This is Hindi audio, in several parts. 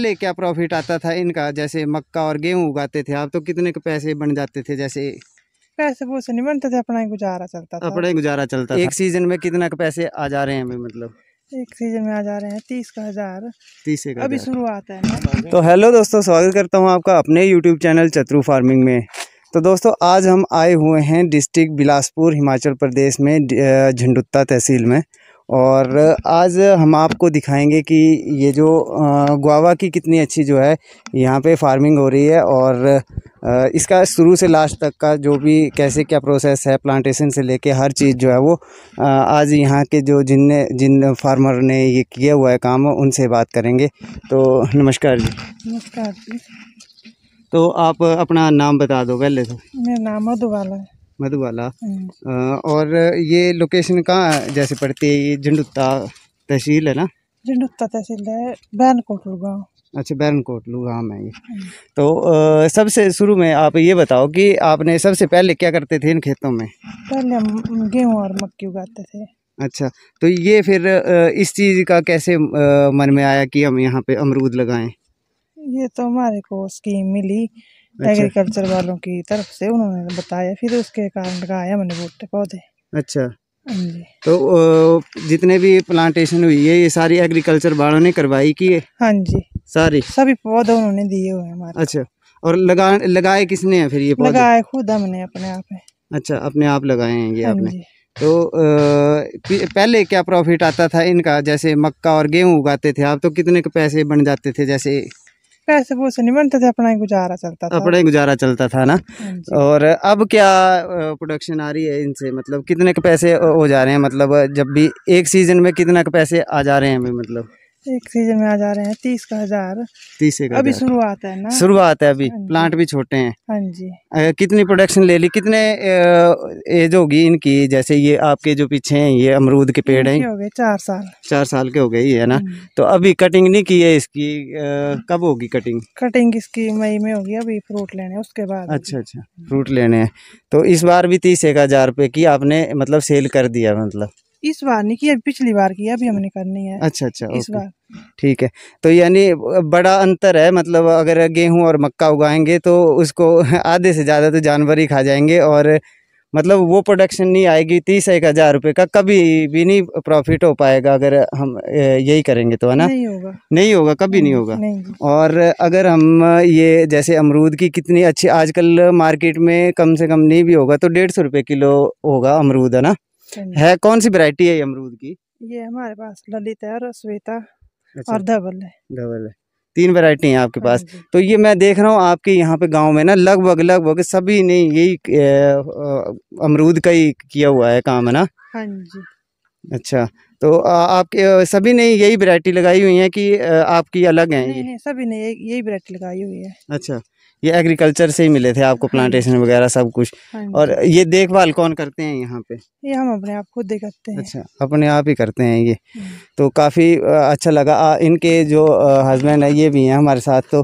पहले क्या प्रॉफिट आता था इनका जैसे मक्का और गेहूं उगाते थे आप तो कितने के पैसे बन जाते थे जैसे पैसे वैसे नहीं बनते थे अपना ही गुजारा चलता था अपना ही गुजारा चलता एक सीजन में कितना के पैसे आ जा रहे हैं अभी मतलब एक सीजन में आ जा रहे हैं तीस का हज़ार तीस का अभी शुरुआत है तो हेलो दोस्तों स्वागत करता हूँ आपका अपने यूट्यूब चैनल चतरु फार्मिंग में तो दोस्तों आज हम आए हुए हैं डिस्ट्रिक्ट बिलासपुर हिमाचल प्रदेश में झंडुत्ता तहसील में और आज हम आपको दिखाएंगे कि ये जो गुआवा की कितनी अच्छी जो है यहाँ पे फार्मिंग हो रही है और इसका शुरू से लास्ट तक का जो भी कैसे क्या प्रोसेस है प्लांटेशन से लेके हर चीज़ जो है वो आज यहाँ के जो जिनने जिन फार्मर ने ये किया हुआ है काम उनसे बात करेंगे तो नमस्कार जी नमस्कार जी तो आप अपना नाम बता दो पहले तो मेरा नाम है दुबाला है मधुबाला हाँ और ये लोकेशन कहाँ जैसे पड़ती है ये झंडुत्ता तहसील है ना झंडुत्ता तहसील है बैनकोटलू गाँव अच्छा बैरनकोटलू गाँव में ये हाँ तो आ, सबसे शुरू में आप ये बताओ कि आपने सबसे पहले क्या करते थे इन खेतों में पहले हम गेहूँ और मक्की उगाते थे अच्छा तो ये फिर इस चीज़ का कैसे मन में आया कि हम यहाँ पे अमरूद लगाएं ये तो हमारे को स्कीम मिली अच्छा। एग्रीकल्चर वालों की तरफ से उन्होंने बताया फिर उसके कारण लगाया मैंने बूटे पौधे अच्छा हाँ जी तो जितने भी प्लांटेशन हुई है ये सारी एग्रीकल्चर वालों ने करवाई की है हाँ जी सारी सभी पौधे उन्होंने दिए हुए हमारे अच्छा और लगा लगाए किसने हैं फिर ये पौधे लगाए खुद हमने अपने आप है अच्छा अपने आप लगाए हैं ये हाँ आपने तो पहले क्या प्रॉफिट आता था इनका जैसे मक्का और गेहूं उगाते थे आप तो कितने के पैसे बन जाते थे जैसे पैसे वैसे नहीं बनते थे अपना ही गुजारा चलता था अपना ही गुजारा चलता था ना हाँ और अब क्या प्रोडक्शन आ रही है इनसे मतलब कितने के पैसे हो जा रहे हैं मतलब जब भी एक सीजन में कितना के पैसे आ जा रहे हैं हमें मतलब एक सीजन में आ जा रहे हैं तीस का हजार तीस एक अभी शुरुआत है ना शुरुआत है अभी प्लांट हाँ भी छोटे हैं हाँ जी कितनी प्रोडक्शन ले ली कितने एज होगी इनकी जैसे ये आपके जो पीछे हैं ये अमरूद के पेड़ हैं हो गए चार साल चार साल के हो गए है ना हम्म। तो अभी कटिंग नहीं की है इसकी कब होगी कटिंग कटिंग इसकी मई में होगी अभी फ्रूट लेने उसके बाद अच्छा अच्छा फ्रूट लेने हैं तो इस बार भी तीस एक हजार की आपने मतलब सेल कर दिया मतलब इस बार नहीं किया पिछली बार किया अभी हमने करनी है अच्छा अच्छा इस बार ठीक है तो यानी बड़ा अंतर है मतलब अगर गेहूं और मक्का उगाएंगे तो उसको आधे से ज़्यादा तो जानवर ही खा जाएंगे और मतलब वो प्रोडक्शन नहीं आएगी तीस एक हज़ार रुपये का कभी भी नहीं प्रॉफिट हो पाएगा अगर हम यही करेंगे तो है ना नहीं होगा नहीं होगा कभी नहीं, नहीं होगा नहीं। और अगर हम ये जैसे अमरूद की कितनी अच्छी आजकल मार्केट में कम से कम नहीं भी होगा तो डेढ़ सौ रुपये किलो होगा अमरूद है ना है कौन सी वेरायटी है अमरूद की ये हमारे पास ललित है और श्वेता अच्छा, और धबल है धबल है तीन वेरायटी है आपके पास हाँ तो ये मैं देख रहा हूँ आपके यहाँ पे गांव में ना लगभग लगभग सभी ने यही अमरूद का ही किया हुआ है काम है ना हाँ जी अच्छा तो आपके सभी ने यही वरायटी लगाई हुई है कि आपकी अलग है ये सभी ने यही वरायटी लगाई हुई है अच्छा ये एग्रीकल्चर से ही मिले थे आपको प्लांटेशन हाँ वगैरह सब कुछ हाँ और ये देखभाल कौन करते हैं यहाँ पे ये हम अपने आप खुद ही करते हैं अच्छा अपने आप ही करते हैं ये हम्म। तो काफ़ी अच्छा लगा इनके जो हस्बैंड है ये भी हैं हमारे साथ तो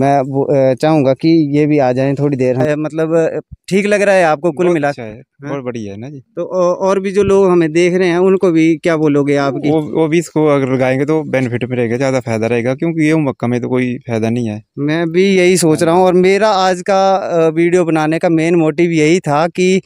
मैं चाहूंगा कि ये भी आ जाए थोड़ी देर मतलब ठीक लग रहा है आपको कुल मिला अच्छा हाँ। बहुत बढ़िया है ना जी तो और भी जो लोग हमें देख रहे हैं उनको भी क्या बोलोगे आप वो, वो भी इसको अगर लगाएंगे तो बेनिफिट में रहेगा ज़्यादा फायदा रहेगा क्योंकि ये मक्का में तो कोई फायदा नहीं है मैं भी यही सोच रहा हूँ और मेरा आज का वीडियो बनाने का मेन मोटिव यही था कि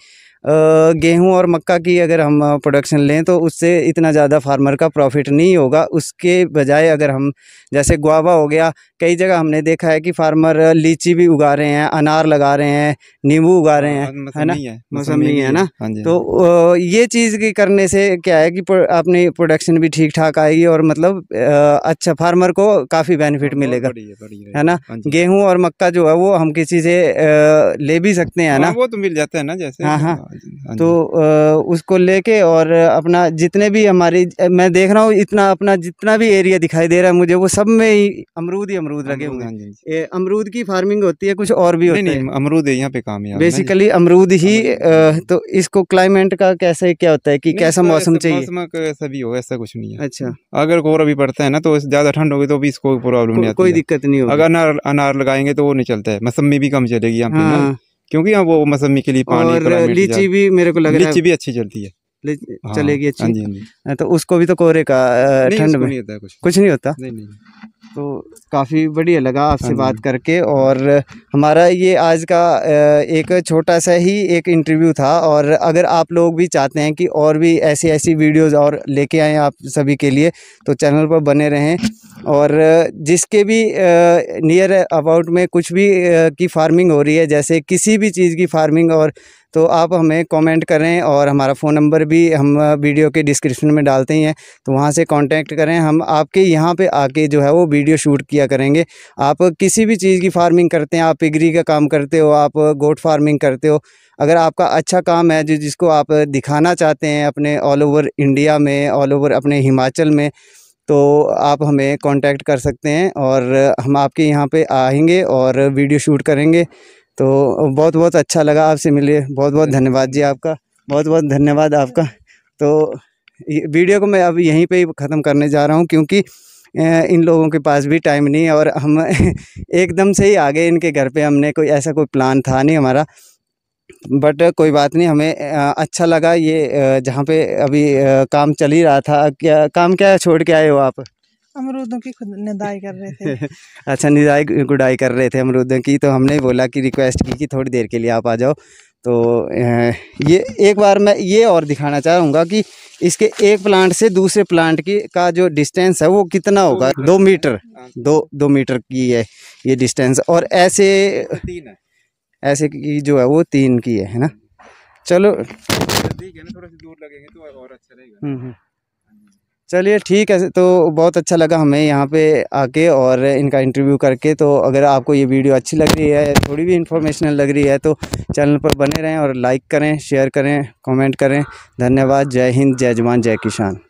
गेहूं और मक्का की अगर हम प्रोडक्शन लें तो उससे इतना ज़्यादा फार्मर का प्रॉफिट नहीं होगा उसके बजाय अगर हम जैसे गुआवा हो गया कई जगह हमने देखा है कि फार्मर लीची भी उगा रहे हैं अनार लगा रहे हैं नींबू उगा रहे हाँ, हैं है ना मौसमी है ना हाँ हाँ तो ये चीज़ की करने से क्या है कि अपनी प्रोडक्शन भी ठीक ठाक आएगी और मतलब अच्छा फार्मर को काफ़ी बेनिफिट मिलेगा है ना गेहूँ और मक्का जो है वो हम किसी से ले भी सकते हैं ना वो तो मिल जाता है ना जैसे हाँ हाँ हाँ तो उसको लेके और अपना जितने भी हमारी मैं देख रहा हूँ इतना अपना जितना भी एरिया दिखाई दे रहा है मुझे वो सब में ही अमरूद ही अमरूद लगे हुए हाँ हैं हाँ अमरूद की फार्मिंग होती है कुछ और भी होती है अमरूद यहाँ पे काम है बेसिकली अमरूद ही तो इसको क्लाइमेट का कैसे क्या होता है की कैसा मौसम चाहिए ऐसा भी हो ऐसा कुछ नहीं है अच्छा अगर कोर अभी पड़ता है ना तो ज्यादा ठंड होगी तो भी इसको प्रॉब्लम नहीं कोई दिक्कत नहीं होगी अगर अनार लगाएंगे तो वो नहीं चलता है मौसमी भी कम चलेगी यहाँ पे क्योंकि हाँ, वो मौसमी के लिए पानी और लीची भी मेरे को लग रहा है लीची भी अच्छी चलती है हाँ, चलेगी अच्छी आंजी, हाँ आंजी। हाँ तो उसको भी तो कोहरे का ठंड में नहीं होता कुछ कुछ नहीं होता नहीं, नहीं। तो काफ़ी बढ़िया लगा आपसे बात करके और हमारा ये आज का एक छोटा सा ही एक इंटरव्यू था और अगर आप लोग भी चाहते हैं कि और भी ऐसी ऐसी वीडियोस और लेके आएँ आप सभी के लिए तो चैनल पर बने रहें और जिसके भी नियर अबाउट में कुछ भी की फार्मिंग हो रही है जैसे किसी भी चीज़ की फार्मिंग और तो आप हमें कमेंट करें और हमारा फ़ोन नंबर भी हम वीडियो के डिस्क्रिप्शन में डालते ही हैं तो वहाँ से कांटेक्ट करें हम आपके यहाँ पे आके जो है वो वीडियो शूट किया करेंगे आप किसी भी चीज़ की फार्मिंग करते हैं आप पिगरी का काम करते हो आप गोट फार्मिंग करते हो अगर आपका अच्छा काम है जो जिसको आप दिखाना चाहते हैं अपने ऑल ओवर इंडिया में ऑल ओवर अपने हिमाचल में तो आप हमें कांटेक्ट कर सकते हैं और हम आपके यहाँ पे आएंगे और वीडियो शूट करेंगे तो बहुत बहुत अच्छा लगा आपसे मिले बहुत बहुत धन्यवाद जी आपका बहुत बहुत धन्यवाद आपका तो वीडियो को मैं अब यहीं पे ही ख़त्म करने जा रहा हूँ क्योंकि इन लोगों के पास भी टाइम नहीं है और हम एकदम से ही आ गए इनके घर पे हमने कोई ऐसा कोई प्लान था नहीं हमारा बट कोई बात नहीं हमें अच्छा लगा ये जहाँ पे अभी काम चल ही रहा था क्या काम क्या छोड़ के आए हो आप अमरूदों की खुद निदाई कर रहे थे अच्छा निदाई गुडाई कर रहे थे अमरूदों की तो हमने बोला कि रिक्वेस्ट की कि थोड़ी देर के लिए आप आ जाओ तो ये एक बार मैं ये और दिखाना चाहूँगा कि इसके एक प्लांट से दूसरे प्लांट की का जो डिस्टेंस है वो कितना होगा दो मीटर दो दो मीटर की है ये डिस्टेंस और ऐसे तीन है ऐसे की जो है वो तीन की है ना चलो चलिए ठीक है तो बहुत अच्छा लगा हमें यहाँ पे आके और इनका इंटरव्यू करके तो अगर आपको ये वीडियो अच्छी लग रही है थोड़ी भी इन्फॉर्मेशनल लग रही है तो चैनल पर बने रहें और लाइक करें शेयर करें कमेंट करें धन्यवाद जय हिंद जय जवान जय किसान